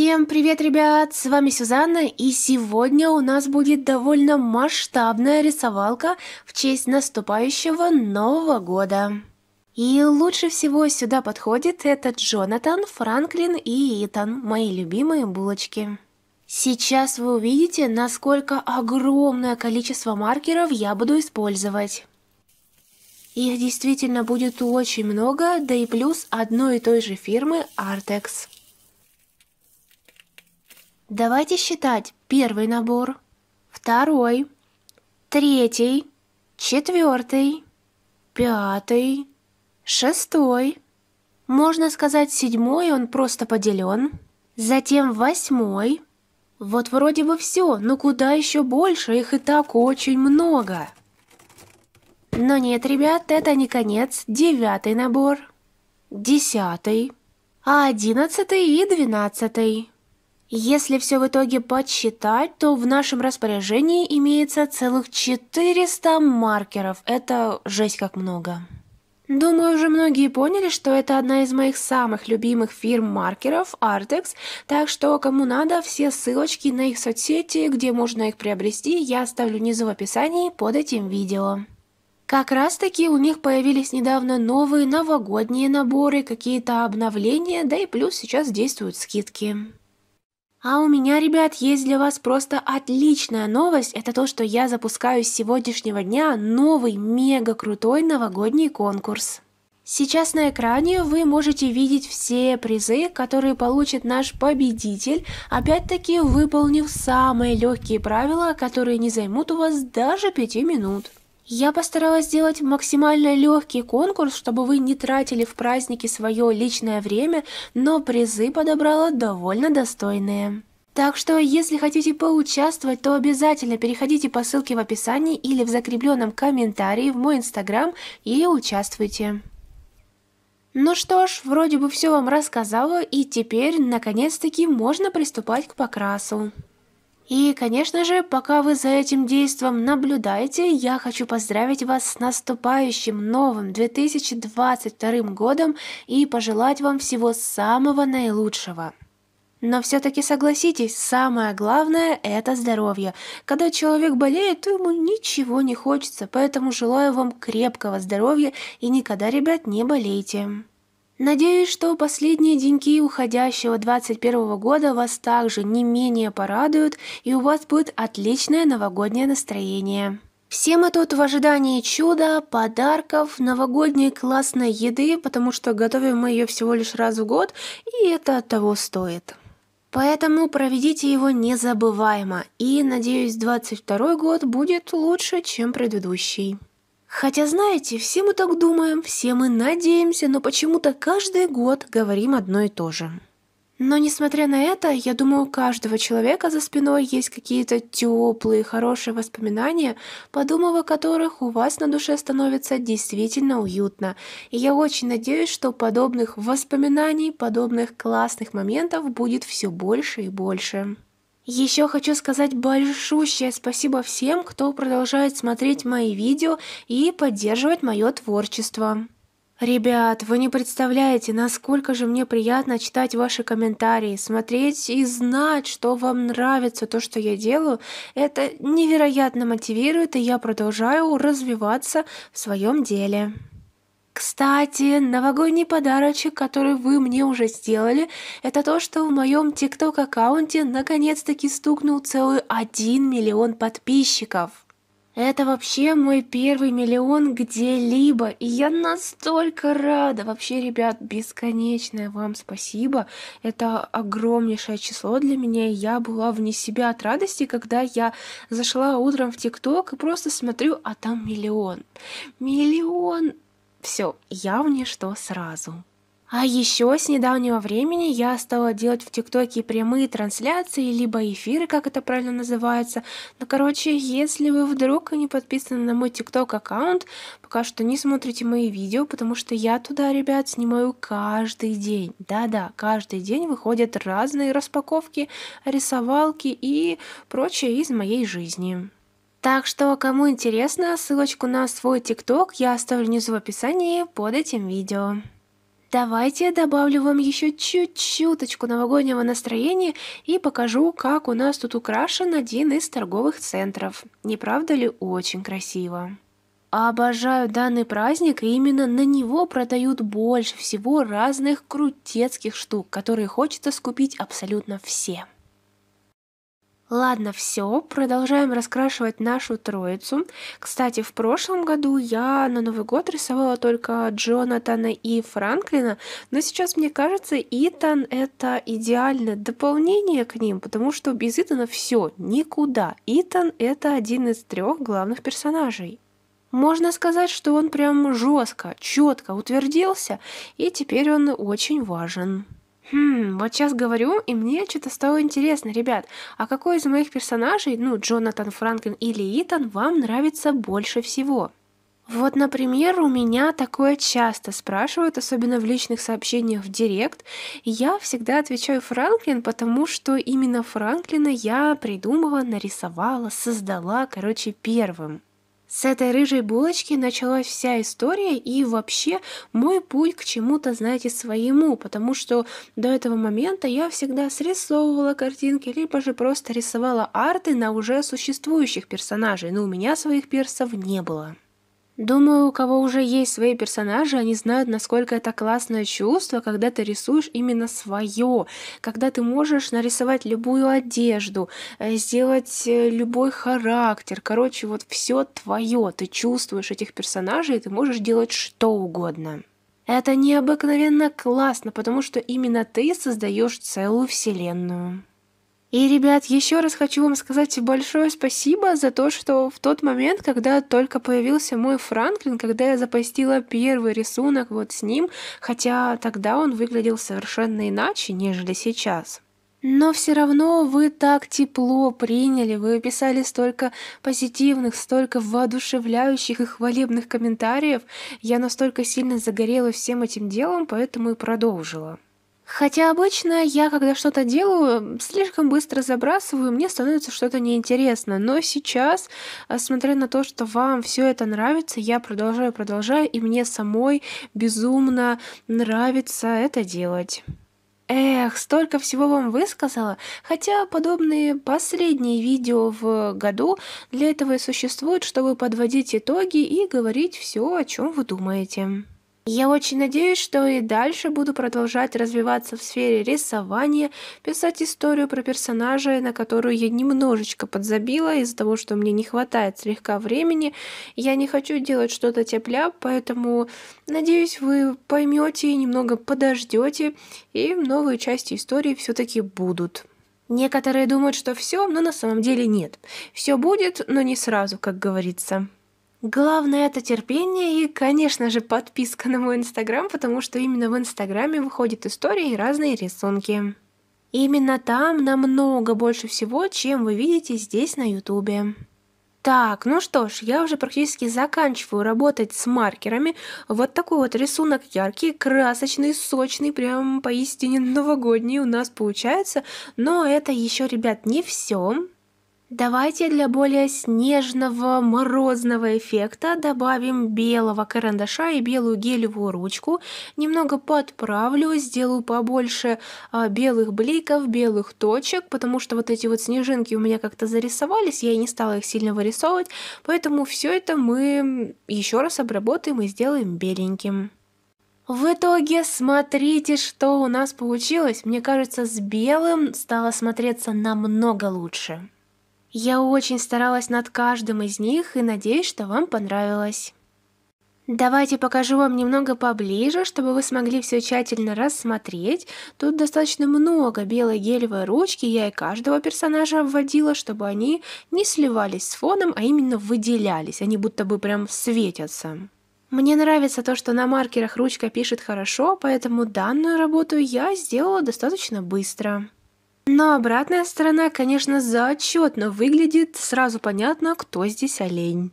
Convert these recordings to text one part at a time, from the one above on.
Всем привет, ребят! С вами Сюзанна, и сегодня у нас будет довольно масштабная рисовалка в честь наступающего Нового года. И лучше всего сюда подходит этот Джонатан, Франклин и Итан, мои любимые булочки. Сейчас вы увидите, насколько огромное количество маркеров я буду использовать. Их действительно будет очень много, да и плюс одной и той же фирмы Artex. Давайте считать первый набор, второй, третий, четвертый, пятый, шестой. Можно сказать, седьмой он просто поделен. Затем восьмой. Вот вроде бы все, но куда еще больше, их и так очень много. Но нет, ребят, это не конец. Девятый набор, десятый, а одиннадцатый и двенадцатый. Если все в итоге подсчитать, то в нашем распоряжении имеется целых 400 маркеров. Это жесть как много. Думаю, уже многие поняли, что это одна из моих самых любимых фирм маркеров Artex, так что кому надо, все ссылочки на их соцсети, где можно их приобрести, я оставлю внизу в описании под этим видео. Как раз таки у них появились недавно новые новогодние наборы, какие-то обновления, да и плюс сейчас действуют скидки. А у меня, ребят, есть для вас просто отличная новость. Это то, что я запускаю с сегодняшнего дня новый мега крутой новогодний конкурс. Сейчас на экране вы можете видеть все призы, которые получит наш победитель, опять-таки выполнив самые легкие правила, которые не займут у вас даже 5 минут. Я постаралась сделать максимально легкий конкурс, чтобы вы не тратили в праздники свое личное время, но призы подобрала довольно достойные. Так что, если хотите поучаствовать, то обязательно переходите по ссылке в описании или в закрепленном комментарии в мой инстаграм и участвуйте. Ну что ж, вроде бы все вам рассказала, и теперь, наконец-таки, можно приступать к покрасу. И, конечно же, пока вы за этим действом наблюдаете, я хочу поздравить вас с наступающим новым 2022 годом и пожелать вам всего самого наилучшего. Но все-таки согласитесь, самое главное – это здоровье. Когда человек болеет, то ему ничего не хочется, поэтому желаю вам крепкого здоровья и никогда, ребят, не болейте. Надеюсь, что последние деньки уходящего 21 года вас также не менее порадуют, и у вас будет отличное новогоднее настроение. Все мы тут в ожидании чуда, подарков, новогодней классной еды, потому что готовим мы ее всего лишь раз в год, и это того стоит. Поэтому проведите его незабываемо, и, надеюсь, 22 год будет лучше, чем предыдущий. Хотя, знаете, все мы так думаем, все мы надеемся, но почему-то каждый год говорим одно и то же. Но несмотря на это, я думаю, у каждого человека за спиной есть какие-то теплые, хорошие воспоминания, подумав о которых у вас на душе становится действительно уютно. И я очень надеюсь, что подобных воспоминаний, подобных классных моментов будет все больше и больше. Еще хочу сказать большущее спасибо всем, кто продолжает смотреть мои видео и поддерживать мое творчество. Ребят, вы не представляете, насколько же мне приятно читать ваши комментарии, смотреть и знать, что вам нравится то, что я делаю. Это невероятно мотивирует, и я продолжаю развиваться в своем деле. Кстати, новогодний подарочек, который вы мне уже сделали, это то, что в моем ТикТок-аккаунте наконец-таки стукнул целый 1 миллион подписчиков. Это вообще мой первый миллион где-либо, и я настолько рада. Вообще, ребят, бесконечное вам спасибо. Это огромнейшее число для меня, и я была вне себя от радости, когда я зашла утром в ТикТок и просто смотрю, а там миллион. Миллион! Все, я в ничто сразу. А еще с недавнего времени я стала делать в ТикТоке прямые трансляции, либо эфиры, как это правильно называется. Ну, короче, если вы вдруг не подписаны на мой ТикТок аккаунт, пока что не смотрите мои видео, потому что я туда, ребят, снимаю каждый день. Да-да, каждый день выходят разные распаковки, рисовалки и прочее из моей жизни. Так что, кому интересно, ссылочку на свой ТикТок я оставлю внизу в описании под этим видео. Давайте добавлю вам еще чуть-чуточку новогоднего настроения и покажу, как у нас тут украшен один из торговых центров. Не правда ли очень красиво? Обожаю данный праздник, и именно на него продают больше всего разных крутецких штук, которые хочется скупить абсолютно все. Ладно, все, продолжаем раскрашивать нашу троицу. Кстати, в прошлом году я на Новый год рисовала только Джонатана и Франклина, но сейчас, мне кажется, Итан — это идеальное дополнение к ним, потому что без Итана все никуда. Итан — это один из трех главных персонажей. Можно сказать, что он прям жестко, четко утвердился, и теперь он очень важен. Хм, вот сейчас говорю, и мне что-то стало интересно, ребят, а какой из моих персонажей, ну, Джонатан Франклин или Итан, вам нравится больше всего? Вот, например, у меня такое часто спрашивают, особенно в личных сообщениях в Директ. Я всегда отвечаю Франклин, потому что именно Франклина я придумала, нарисовала, создала, короче, первым. С этой рыжей булочки началась вся история и вообще мой путь к чему-то, знаете, своему, потому что до этого момента я всегда срисовывала картинки, либо же просто рисовала арты на уже существующих персонажей, но у меня своих персов не было. Думаю, у кого уже есть свои персонажи, они знают, насколько это классное чувство, когда ты рисуешь именно свое, когда ты можешь нарисовать любую одежду, э, сделать э, любой характер. Короче, вот все твое. Ты чувствуешь этих персонажей, и ты можешь делать что угодно. Это необыкновенно классно, потому что именно ты создаешь целую вселенную. И, ребят, еще раз хочу вам сказать большое спасибо за то, что в тот момент, когда только появился мой Франклин, когда я запостила первый рисунок вот с ним, хотя тогда он выглядел совершенно иначе, нежели сейчас. Но все равно вы так тепло приняли, вы писали столько позитивных, столько воодушевляющих и хвалебных комментариев. Я настолько сильно загорела всем этим делом, поэтому и продолжила. Хотя обычно я, когда что-то делаю, слишком быстро забрасываю, мне становится что-то неинтересно. Но сейчас, э, смотря на то, что вам все это нравится, я продолжаю, продолжаю, и мне самой безумно нравится это делать. Эх, столько всего вам высказала, хотя подобные последние видео в году для этого и существуют, чтобы подводить итоги и говорить все, о чем вы думаете. Я очень надеюсь, что и дальше буду продолжать развиваться в сфере рисования, писать историю про персонажей, на которую я немножечко подзабила из-за того, что мне не хватает слегка времени. Я не хочу делать что-то тепля, поэтому надеюсь, вы поймете и немного подождете, и новые части истории все-таки будут. Некоторые думают, что все, но на самом деле нет. Все будет, но не сразу, как говорится. Главное это терпение и, конечно же, подписка на мой инстаграм, потому что именно в инстаграме выходят истории и разные рисунки. Именно там намного больше всего, чем вы видите здесь на ютубе. Так, ну что ж, я уже практически заканчиваю работать с маркерами. Вот такой вот рисунок яркий, красочный, сочный, прям поистине новогодний у нас получается. Но это еще, ребят, не все. Давайте для более снежного, морозного эффекта добавим белого карандаша и белую гелевую ручку. Немного подправлю, сделаю побольше а, белых бликов, белых точек, потому что вот эти вот снежинки у меня как-то зарисовались, я и не стала их сильно вырисовывать, поэтому все это мы еще раз обработаем и сделаем беленьким. В итоге смотрите, что у нас получилось. Мне кажется, с белым стало смотреться намного лучше. Я очень старалась над каждым из них и надеюсь, что вам понравилось. Давайте покажу вам немного поближе, чтобы вы смогли все тщательно рассмотреть. Тут достаточно много белой гелевой ручки, я и каждого персонажа обводила, чтобы они не сливались с фоном, а именно выделялись, они будто бы прям светятся. Мне нравится то, что на маркерах ручка пишет хорошо, поэтому данную работу я сделала достаточно быстро. Но обратная сторона, конечно, заотчетно выглядит, сразу понятно, кто здесь олень.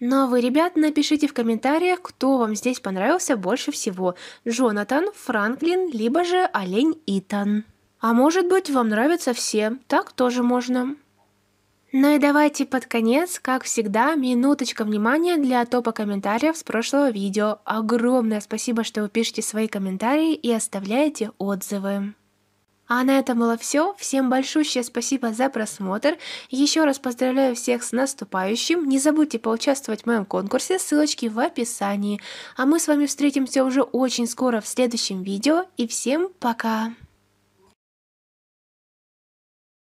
Но вы, ребят, напишите в комментариях, кто вам здесь понравился больше всего. Джонатан, Франклин, либо же олень Итан. А может быть, вам нравятся все, так тоже можно. Ну и давайте под конец, как всегда, минуточка внимания для топа комментариев с прошлого видео. Огромное спасибо, что вы пишете свои комментарии и оставляете отзывы. А на этом было все. Всем большущее спасибо за просмотр. Еще раз поздравляю всех с наступающим. Не забудьте поучаствовать в моем конкурсе, ссылочки в описании. А мы с вами встретимся уже очень скоро в следующем видео. И всем пока!